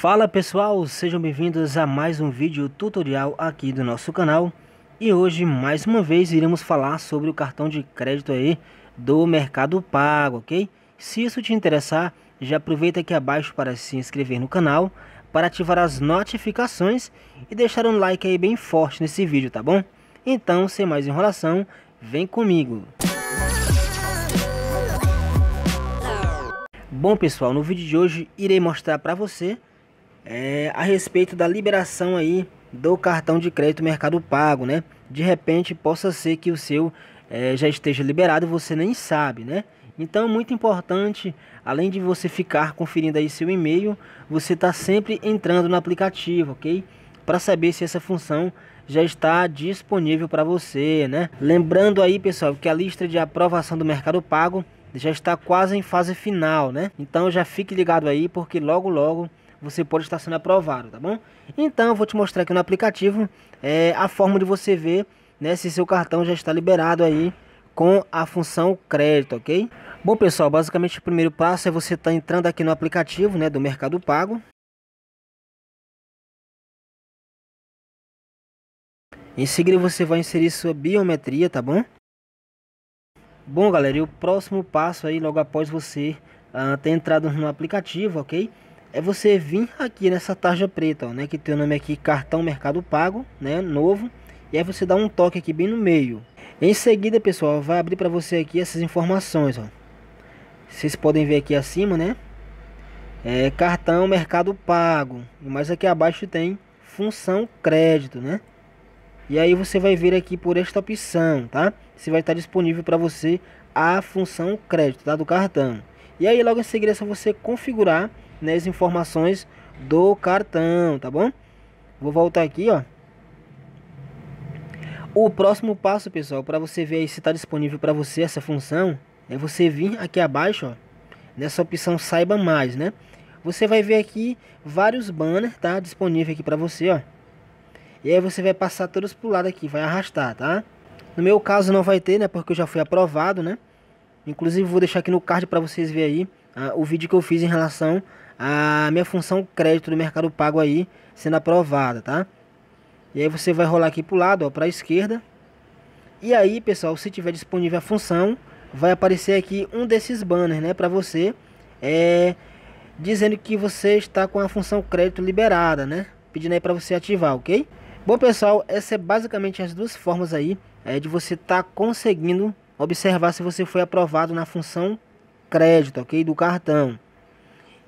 Fala pessoal, sejam bem-vindos a mais um vídeo tutorial aqui do nosso canal E hoje mais uma vez iremos falar sobre o cartão de crédito aí do Mercado Pago, ok? Se isso te interessar, já aproveita aqui abaixo para se inscrever no canal Para ativar as notificações e deixar um like aí bem forte nesse vídeo, tá bom? Então, sem mais enrolação, vem comigo! Bom pessoal, no vídeo de hoje irei mostrar para você é, a respeito da liberação aí do cartão de crédito Mercado Pago, né? De repente possa ser que o seu é, já esteja liberado, você nem sabe, né? Então é muito importante, além de você ficar conferindo aí seu e-mail, você está sempre entrando no aplicativo, ok? Para saber se essa função já está disponível para você, né? Lembrando aí, pessoal, que a lista de aprovação do Mercado Pago já está quase em fase final, né? Então já fique ligado aí porque logo logo você pode estar sendo aprovado, tá bom? Então, eu vou te mostrar aqui no aplicativo é, a forma de você ver né, se seu cartão já está liberado aí com a função crédito, ok? Bom, pessoal, basicamente o primeiro passo é você estar tá entrando aqui no aplicativo né, do Mercado Pago. Em seguida, você vai inserir sua biometria, tá bom? Bom, galera, e o próximo passo aí, logo após você uh, ter entrado no aplicativo, ok? é você vir aqui nessa tarja preta, ó, né, que tem o nome aqui cartão Mercado Pago, né, novo, e aí você dá um toque aqui bem no meio. Em seguida, pessoal, vai abrir para você aqui essas informações, ó. Vocês podem ver aqui acima, né? É, cartão Mercado Pago, Mas aqui abaixo tem função crédito, né? E aí você vai ver aqui por esta opção, tá? Se vai estar disponível para você a função crédito, tá? Do cartão. E aí logo em seguida é só você configurar nas informações do cartão, tá bom? Vou voltar aqui, ó. O próximo passo, pessoal, para você ver se está disponível para você essa função, é você vir aqui abaixo, ó, nessa opção Saiba Mais, né? Você vai ver aqui vários banners, tá? Disponível aqui para você, ó. E aí você vai passar todos para o lado aqui, vai arrastar, tá? No meu caso não vai ter, né? Porque eu já fui aprovado, né? Inclusive vou deixar aqui no card para vocês verem aí ah, o vídeo que eu fiz em relação à minha função crédito do Mercado Pago aí sendo aprovada, tá? E aí você vai rolar aqui pro lado, ó, pra esquerda. E aí, pessoal, se tiver disponível a função, vai aparecer aqui um desses banners, né, para você, é dizendo que você está com a função crédito liberada, né? Pedindo aí para você ativar, OK? Bom, pessoal, essa é basicamente as duas formas aí é de você estar tá conseguindo observar se você foi aprovado na função crédito, ok? Do cartão.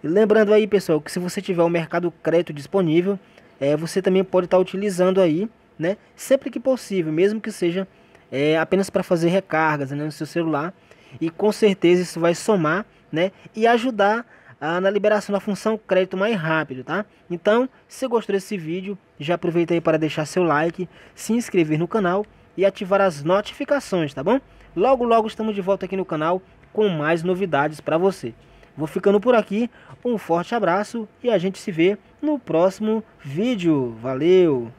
E lembrando aí, pessoal, que se você tiver o um mercado crédito disponível, é, você também pode estar tá utilizando aí, né? Sempre que possível, mesmo que seja é, apenas para fazer recargas né, no seu celular. E com certeza isso vai somar, né? E ajudar a, ah, na liberação da função crédito mais rápido, tá? Então, se gostou desse vídeo, já aproveita aí para deixar seu like, se inscrever no canal e ativar as notificações, tá bom? Logo, logo estamos de volta aqui no canal com mais novidades para você. Vou ficando por aqui, um forte abraço e a gente se vê no próximo vídeo. Valeu!